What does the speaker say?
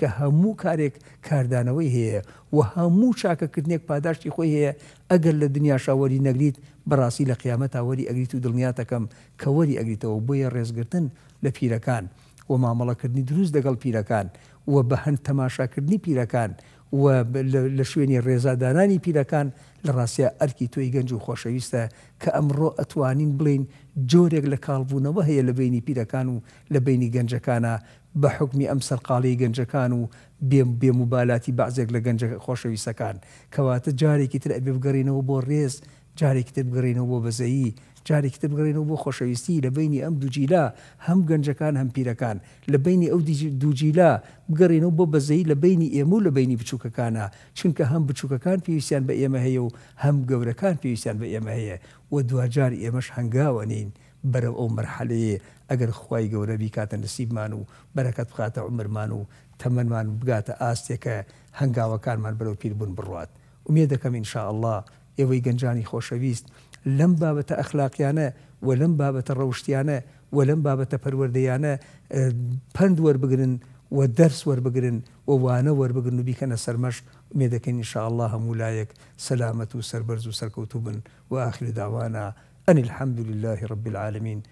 کە هەموو کارێک کاردانەوەی هەیە و هەموو چاکەکردنێک پاداشتی خۆی هەیە ئەگەر لە دنیا شاوەری نەگریت بەڕاستی لە قیامەت تاوەری ئەگریت و دڵنیاتەکەم کە وەری ئەگریتەوە بۆیە ڕێزگرتن لە پیرەکان و مامەڵەکردنی دروست دەگەڵ پیرەکان و بە هەند تەماشاکردنی پیرەکان و لە شوێنی ڕێزادانانی پیرەکان لە ڕاستە ئەرکی تۆی گەنج و خۆشەویستە کە ئەمڕۆ ئەتوانین بڵین جۆرێک لە کاڵبوونەوە هەیە لە بینی پیرەکان و لە بینی گەنجەکانە بە حکمی ئەم سەرقاڵی گەنجەکان و بێمبالاتی بازێک لە گەنج خۆشەویستەکان کەواتە جارێکی تر ئەبێ بگەڕینەوە بۆ ڕێز جارێکی تر بگەڕینەوە بۆ بەزایی جارێکتە بگەڕێنەوە بۆ خۆشەویستی لە بینی ئەم دوجیلا هەم گەنجەکان هەم پیرەکان لە بینی ئەو دوجیلا بگەڕێنەوە بۆ بەزەی لە بینی ئێمە و لە بینی بچووکەکانە چونکە هەم بچووکەکان پێویستیان بە ئێمە هەیە و هەم گەورەکان پێویستیان بە ئێمە هەیە و دوجار ئێمەش هەنگاوە نین بەرە ئەو مرحلەیە ئەگەر خی گەورە بیکاتە نسیبمان و بەرەکەت بخاتە عمرمان و تەمەمان بگاتە ئاستێکە هەنگاوەکانمان بەرەو پیربوون بڕات. ێ دەکەم انشاء الله ئێوەی گەنجانی خۆشەویست لەم بابەتە ئەخلاقیانە و بابت بابەتە ڕەوشتیانە و لەم بابەتە پەروەردەیانە پند وەربگرن و ور بگرن و وانه ور بگرن و بیکەنە سەرمەش مێدەکەین شاءله الله مولایک سلامت و سربرز و سرکوتوبن و آخر دعوانا ان الحمد لله رب العالمين